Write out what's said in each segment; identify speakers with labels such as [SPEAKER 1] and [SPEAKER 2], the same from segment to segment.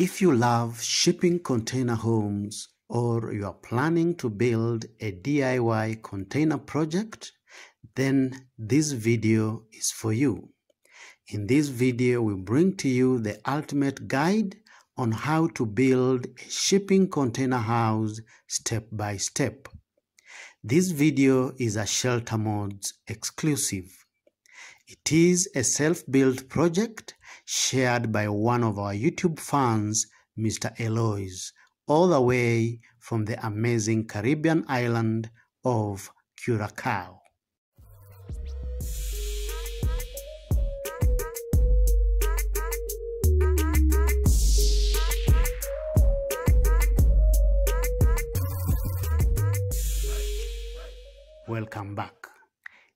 [SPEAKER 1] If you love shipping container homes or you are planning to build a DIY container project, then this video is for you. In this video, we bring to you the ultimate guide on how to build a shipping container house step by step. This video is a Shelter Mods exclusive. It is a self-built project shared by one of our YouTube fans, Mr. Eloise, all the way from the amazing Caribbean island of Curacao. Welcome back.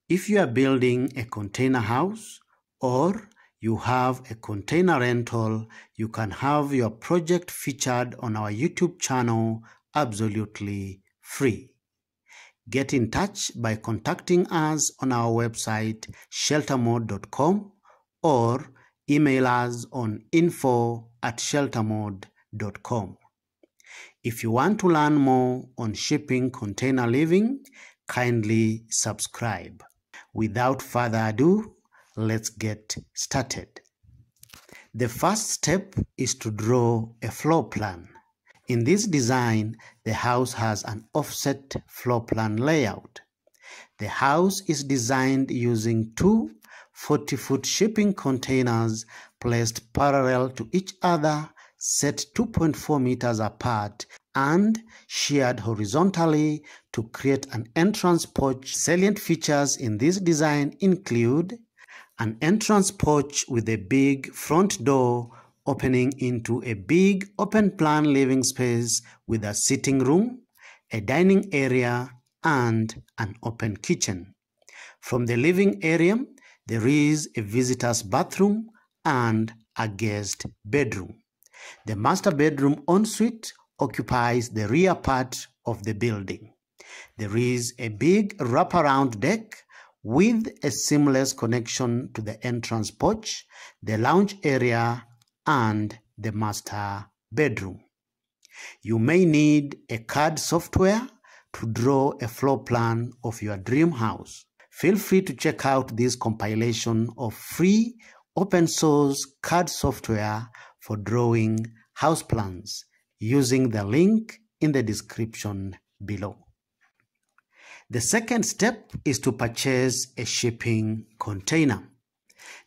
[SPEAKER 1] If you are building a container house or you have a container rental, you can have your project featured on our YouTube channel absolutely free. Get in touch by contacting us on our website sheltermode.com or email us on info at sheltermode.com. If you want to learn more on shipping container living, kindly subscribe. Without further ado, let's get started. The first step is to draw a floor plan. In this design, the house has an offset floor plan layout. The house is designed using two 40-foot shipping containers placed parallel to each other, set 2.4 meters apart, and shared horizontally to create an entrance porch. Salient features in this design include an entrance porch with a big front door opening into a big open plan living space with a sitting room, a dining area, and an open kitchen. From the living area, there is a visitor's bathroom and a guest bedroom. The master bedroom ensuite occupies the rear part of the building. There is a big wraparound deck with a seamless connection to the entrance porch, the lounge area, and the master bedroom. You may need a CAD software to draw a floor plan of your dream house. Feel free to check out this compilation of free open source CAD software for drawing house plans using the link in the description below. The second step is to purchase a shipping container.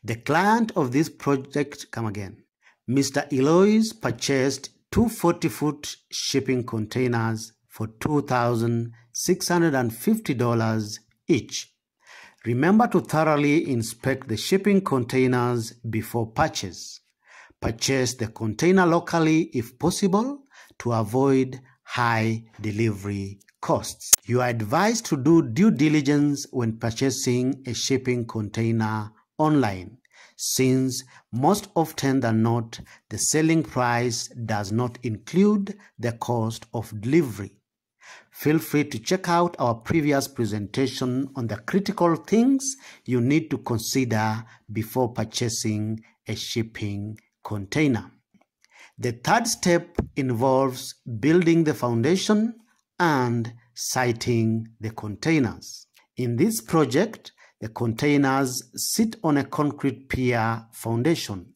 [SPEAKER 1] The client of this project, come again, Mr. Eloise purchased two 40-foot shipping containers for $2,650 each. Remember to thoroughly inspect the shipping containers before purchase. Purchase the container locally if possible to avoid high delivery costs. You are advised to do due diligence when purchasing a shipping container online, since most often than not, the selling price does not include the cost of delivery. Feel free to check out our previous presentation on the critical things you need to consider before purchasing a shipping container. The third step involves building the foundation and siting the containers. In this project, the containers sit on a concrete pier foundation.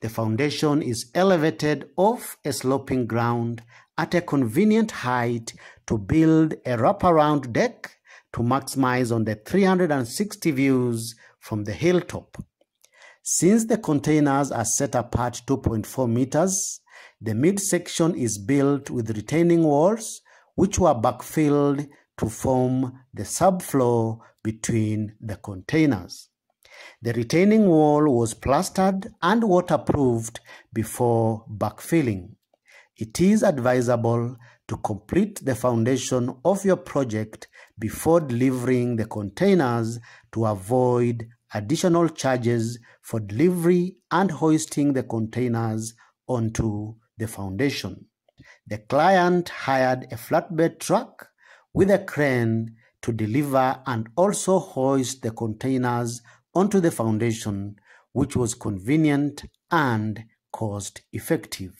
[SPEAKER 1] The foundation is elevated off a sloping ground at a convenient height to build a wraparound deck to maximize on the 360 views from the hilltop. Since the containers are set apart 2.4 meters, the midsection is built with retaining walls which were backfilled to form the subfloor between the containers. The retaining wall was plastered and waterproofed before backfilling. It is advisable to complete the foundation of your project before delivering the containers to avoid additional charges for delivery and hoisting the containers onto the foundation. The client hired a flatbed truck with a crane to deliver and also hoist the containers onto the foundation, which was convenient and cost effective.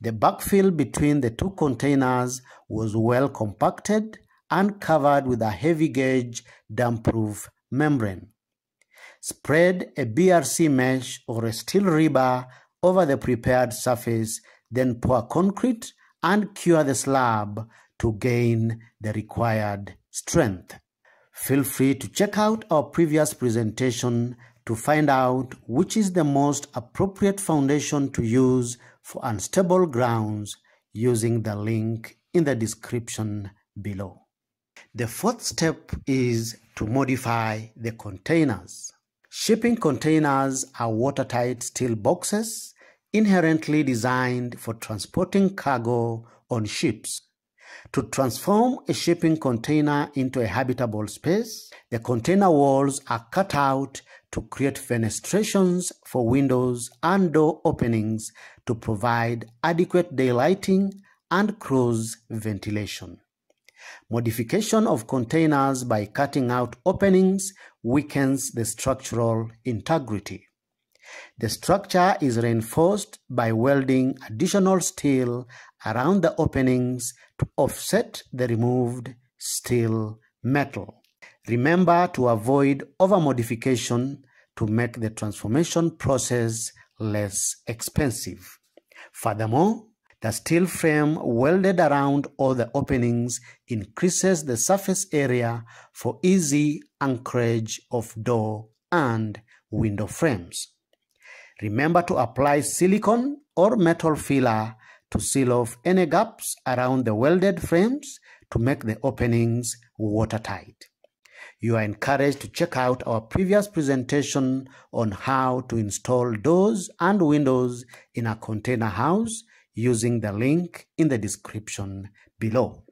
[SPEAKER 1] The backfill between the two containers was well compacted and covered with a heavy gauge damp-proof membrane. Spread a BRC mesh or a steel rebar over the prepared surface then pour concrete and cure the slab to gain the required strength. Feel free to check out our previous presentation to find out which is the most appropriate foundation to use for unstable grounds using the link in the description below. The fourth step is to modify the containers. Shipping containers are watertight steel boxes inherently designed for transporting cargo on ships. To transform a shipping container into a habitable space, the container walls are cut out to create fenestrations for windows and door openings to provide adequate daylighting and cross ventilation. Modification of containers by cutting out openings weakens the structural integrity. The structure is reinforced by welding additional steel around the openings to offset the removed steel metal. Remember to avoid over-modification to make the transformation process less expensive. Furthermore, the steel frame welded around all the openings increases the surface area for easy anchorage of door and window frames. Remember to apply silicone or metal filler to seal off any gaps around the welded frames to make the openings watertight. You are encouraged to check out our previous presentation on how to install doors and windows in a container house using the link in the description below.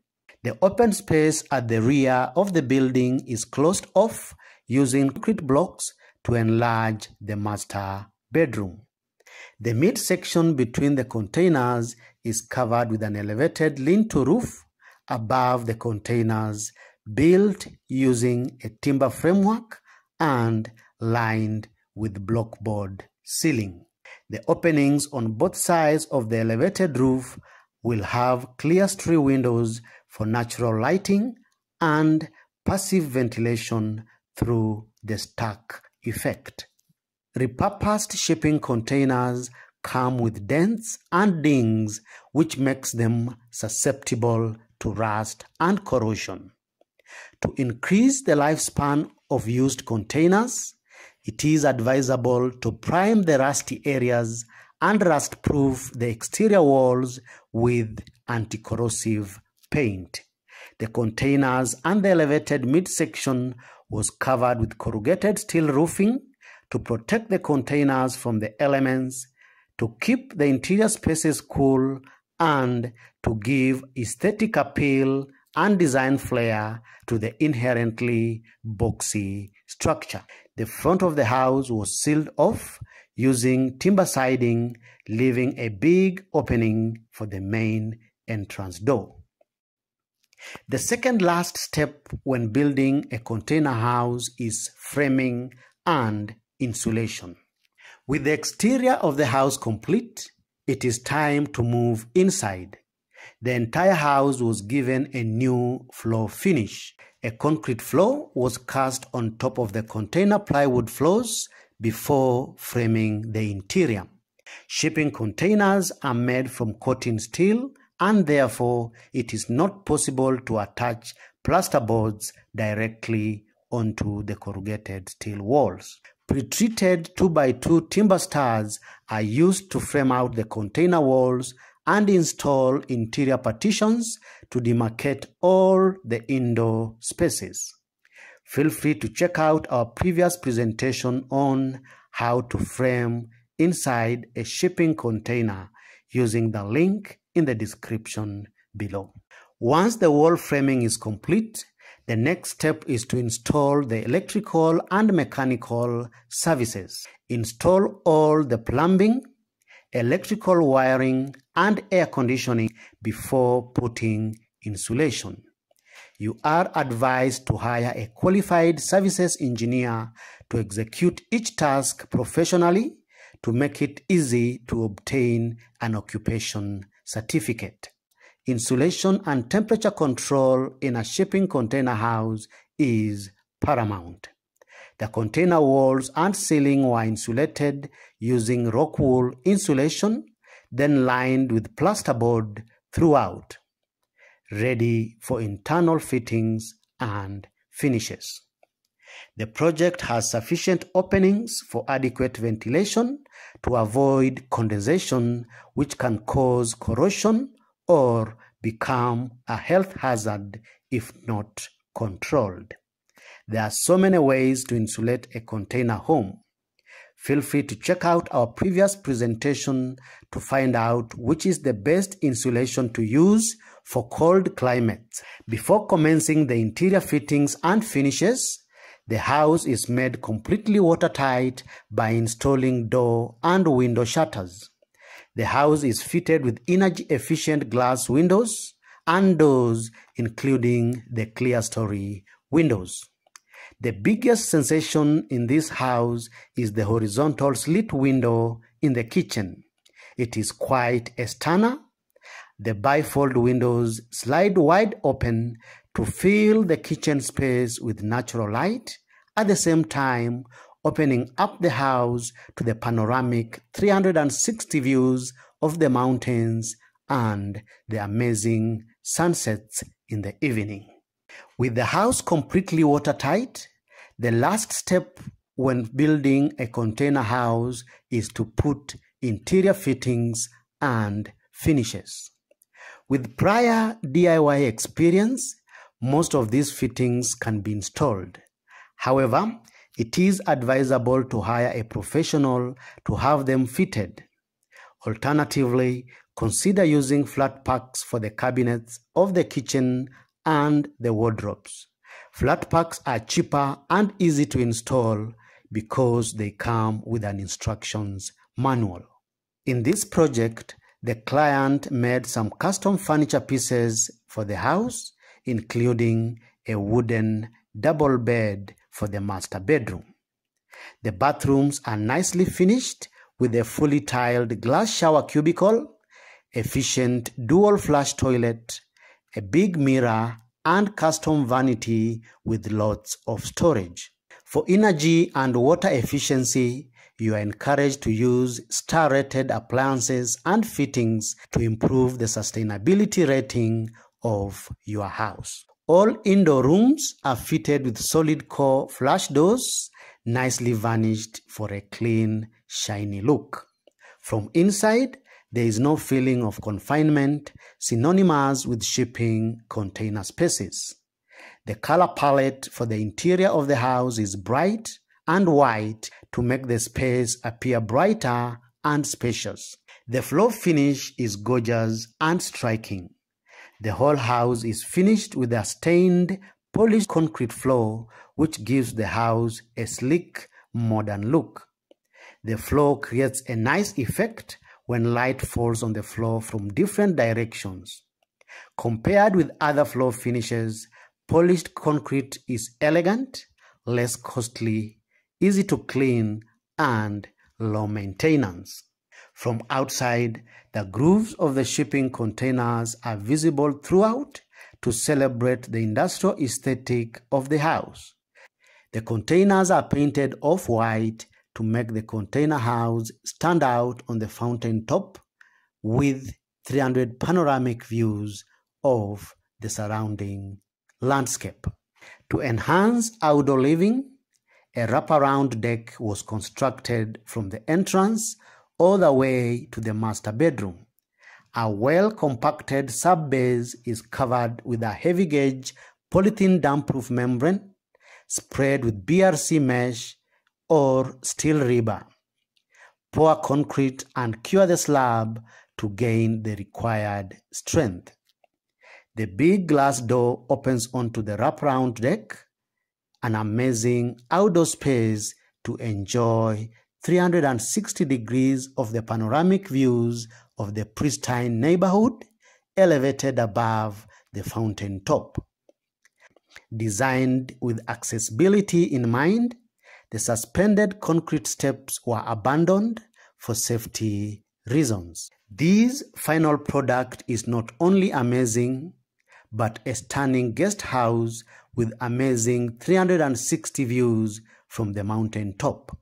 [SPEAKER 1] The open space at the rear of the building is closed off using concrete blocks to enlarge the master bedroom. The midsection between the containers is covered with an elevated lean-to roof above the containers, built using a timber framework and lined with blockboard ceiling. The openings on both sides of the elevated roof will have clear street windows for natural lighting and passive ventilation through the stack effect repurposed shipping containers come with dents and dings, which makes them susceptible to rust and corrosion. To increase the lifespan of used containers, it is advisable to prime the rusty areas and rust-proof the exterior walls with anti-corrosive paint. The containers and the elevated midsection was covered with corrugated steel roofing to protect the containers from the elements, to keep the interior spaces cool, and to give aesthetic appeal and design flair to the inherently boxy structure. The front of the house was sealed off using timber siding, leaving a big opening for the main entrance door. The second last step when building a container house is framing and insulation. With the exterior of the house complete, it is time to move inside. The entire house was given a new floor finish. A concrete floor was cast on top of the container plywood floors before framing the interior. Shipping containers are made from cotton steel and therefore it is not possible to attach plasterboards directly onto the corrugated steel walls. Pre-treated 2x2 timber studs are used to frame out the container walls and install interior partitions to demarcate all the indoor spaces. Feel free to check out our previous presentation on how to frame inside a shipping container using the link in the description below. Once the wall framing is complete, the next step is to install the electrical and mechanical services. Install all the plumbing, electrical wiring, and air conditioning before putting insulation. You are advised to hire a qualified services engineer to execute each task professionally to make it easy to obtain an occupation certificate insulation and temperature control in a shipping container house is paramount. The container walls and ceiling were insulated using rock wool insulation, then lined with plasterboard throughout, ready for internal fittings and finishes. The project has sufficient openings for adequate ventilation to avoid condensation, which can cause corrosion or become a health hazard if not controlled. There are so many ways to insulate a container home. Feel free to check out our previous presentation to find out which is the best insulation to use for cold climates. Before commencing the interior fittings and finishes, the house is made completely watertight by installing door and window shutters. The house is fitted with energy efficient glass windows and doors, including the clear story windows. The biggest sensation in this house is the horizontal slit window in the kitchen. It is quite a stunner. The bifold windows slide wide open to fill the kitchen space with natural light at the same time opening up the house to the panoramic 360 views of the mountains and the amazing sunsets in the evening. With the house completely watertight, the last step when building a container house is to put interior fittings and finishes. With prior DIY experience, most of these fittings can be installed. However, it is advisable to hire a professional to have them fitted. Alternatively, consider using flat packs for the cabinets of the kitchen and the wardrobes. Flat packs are cheaper and easy to install because they come with an instructions manual. In this project, the client made some custom furniture pieces for the house, including a wooden double bed for the master bedroom. The bathrooms are nicely finished with a fully tiled glass shower cubicle, efficient dual flush toilet, a big mirror, and custom vanity with lots of storage. For energy and water efficiency, you are encouraged to use star rated appliances and fittings to improve the sustainability rating of your house. All indoor rooms are fitted with solid core flush doors, nicely varnished for a clean, shiny look. From inside, there is no feeling of confinement, synonymous with shipping container spaces. The color palette for the interior of the house is bright and white to make the space appear brighter and spacious. The floor finish is gorgeous and striking. The whole house is finished with a stained, polished concrete floor, which gives the house a sleek, modern look. The floor creates a nice effect when light falls on the floor from different directions. Compared with other floor finishes, polished concrete is elegant, less costly, easy to clean, and low maintenance. From outside, the grooves of the shipping containers are visible throughout to celebrate the industrial aesthetic of the house. The containers are painted off white to make the container house stand out on the fountain top with 300 panoramic views of the surrounding landscape. To enhance outdoor living, a wraparound deck was constructed from the entrance all the way to the master bedroom. A well compacted subbase is covered with a heavy gauge polythene damp proof membrane spread with BRC mesh or steel rebar. Pour concrete and cure the slab to gain the required strength. The big glass door opens onto the wraparound deck, an amazing outdoor space to enjoy 360 degrees of the panoramic views of the pristine neighborhood elevated above the fountain top. Designed with accessibility in mind, the suspended concrete steps were abandoned for safety reasons. This final product is not only amazing, but a stunning guest house with amazing 360 views from the mountain top.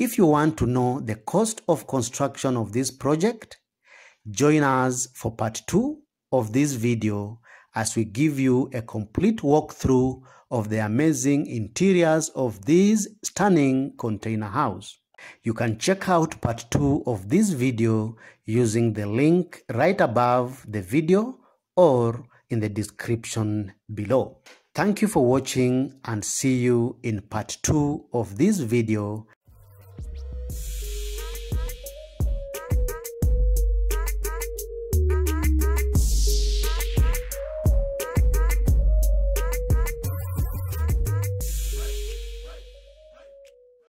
[SPEAKER 1] If you want to know the cost of construction of this project, join us for part 2 of this video as we give you a complete walkthrough of the amazing interiors of this stunning container house. You can check out part 2 of this video using the link right above the video or in the description below. Thank you for watching and see you in part 2 of this video.